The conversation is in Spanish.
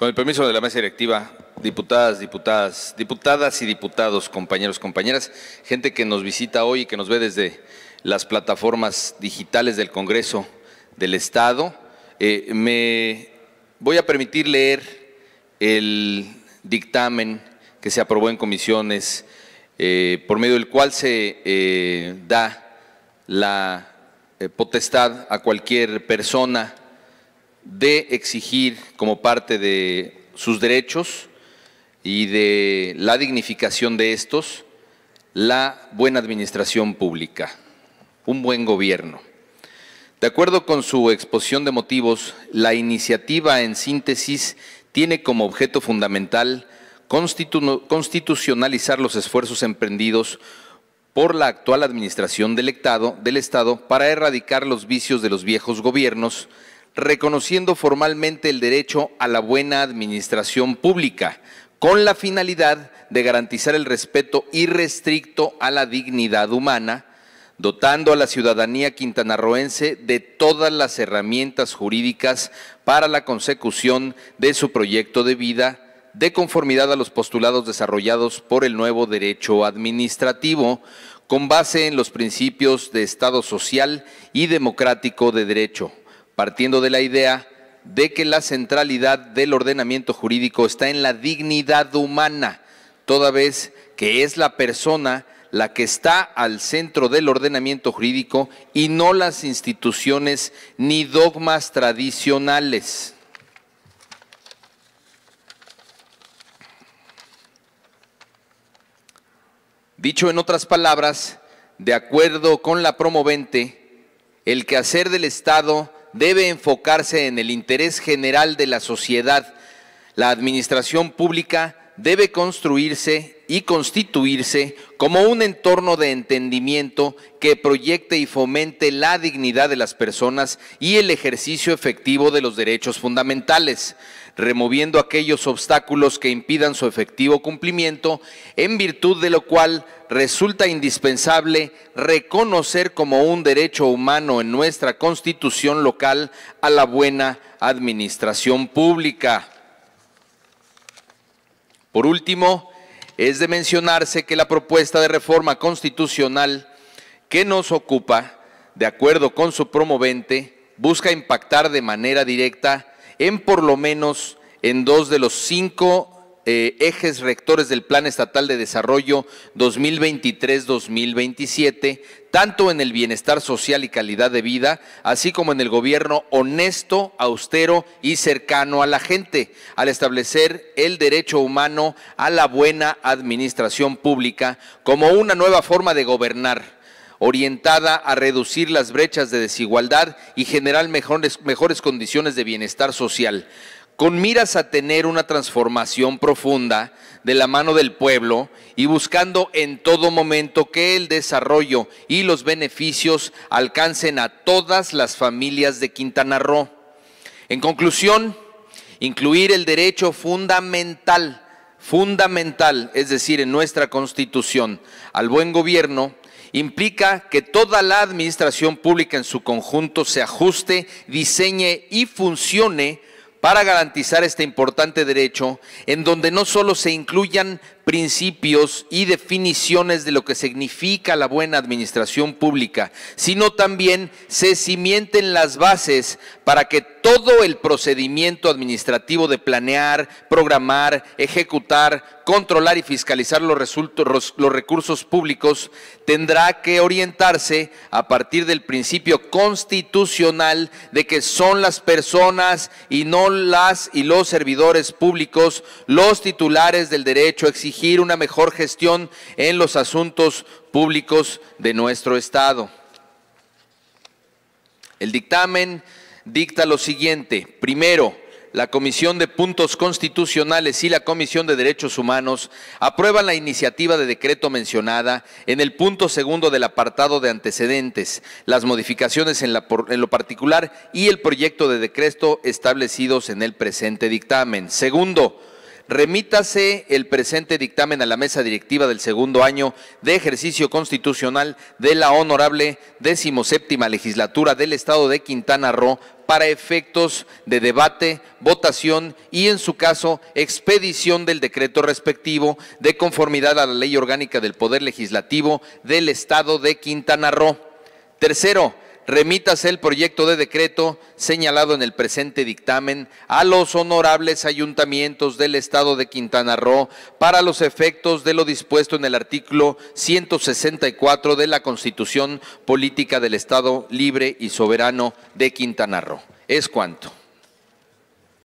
Con el permiso de la mesa directiva, diputadas, diputadas, diputadas y diputados, compañeros, compañeras, gente que nos visita hoy y que nos ve desde las plataformas digitales del Congreso del Estado, eh, me voy a permitir leer el dictamen que se aprobó en comisiones, eh, por medio del cual se eh, da la potestad a cualquier persona de exigir como parte de sus derechos y de la dignificación de estos la buena administración pública, un buen gobierno. De acuerdo con su exposición de motivos, la iniciativa en síntesis tiene como objeto fundamental constitucionalizar los esfuerzos emprendidos por la actual administración del del Estado para erradicar los vicios de los viejos gobiernos, reconociendo formalmente el derecho a la buena administración pública, con la finalidad de garantizar el respeto irrestricto a la dignidad humana, dotando a la ciudadanía quintanarroense de todas las herramientas jurídicas para la consecución de su proyecto de vida, de conformidad a los postulados desarrollados por el nuevo derecho administrativo, con base en los principios de Estado social y democrático de derecho, partiendo de la idea de que la centralidad del ordenamiento jurídico está en la dignidad humana, toda vez que es la persona la que está al centro del ordenamiento jurídico y no las instituciones ni dogmas tradicionales. Dicho en otras palabras, de acuerdo con la promovente, el quehacer del Estado debe enfocarse en el interés general de la sociedad. La administración pública debe construirse y constituirse como un entorno de entendimiento que proyecte y fomente la dignidad de las personas y el ejercicio efectivo de los derechos fundamentales, removiendo aquellos obstáculos que impidan su efectivo cumplimiento, en virtud de lo cual resulta indispensable reconocer como un derecho humano en nuestra constitución local a la buena administración pública. Por último, es de mencionarse que la propuesta de reforma constitucional que nos ocupa, de acuerdo con su promovente, busca impactar de manera directa en por lo menos en dos de los cinco eh, ejes rectores del Plan Estatal de Desarrollo 2023-2027, tanto en el bienestar social y calidad de vida, así como en el gobierno honesto, austero y cercano a la gente, al establecer el derecho humano a la buena administración pública como una nueva forma de gobernar orientada a reducir las brechas de desigualdad y generar mejores, mejores condiciones de bienestar social con miras a tener una transformación profunda de la mano del pueblo y buscando en todo momento que el desarrollo y los beneficios alcancen a todas las familias de Quintana Roo. En conclusión, incluir el derecho fundamental, fundamental, es decir, en nuestra Constitución, al buen gobierno, implica que toda la administración pública en su conjunto se ajuste, diseñe y funcione para garantizar este importante derecho, en donde no solo se incluyan principios y definiciones de lo que significa la buena administración pública, sino también se cimienten las bases para que todo el procedimiento administrativo de planear, programar, ejecutar, controlar y fiscalizar los, los recursos públicos tendrá que orientarse a partir del principio constitucional de que son las personas y no las y los servidores públicos los titulares del derecho exigido una mejor gestión en los asuntos públicos de nuestro Estado. El dictamen dicta lo siguiente. Primero, la Comisión de Puntos Constitucionales y la Comisión de Derechos Humanos aprueban la iniciativa de decreto mencionada en el punto segundo del apartado de antecedentes, las modificaciones en, en, lo particular y el proyecto de decreto establecidos en el presente dictamen. Segundo, remítase el presente dictamen a la mesa directiva del segundo año de ejercicio constitucional de la honorable decimoséptima legislatura del estado de Quintana Roo para efectos de debate, votación y, en su caso, expedición del decreto respectivo de conformidad a la ley orgánica del Poder Legislativo del Estado de Quintana Roo. Tercero, remítase el proyecto de decreto señalado en el presente dictamen a los honorables ayuntamientos del Estado de Quintana Roo para los efectos de lo dispuesto en el artículo 164 de la Constitución Política del Estado Libre y Soberano de Quintana Roo. Es cuanto.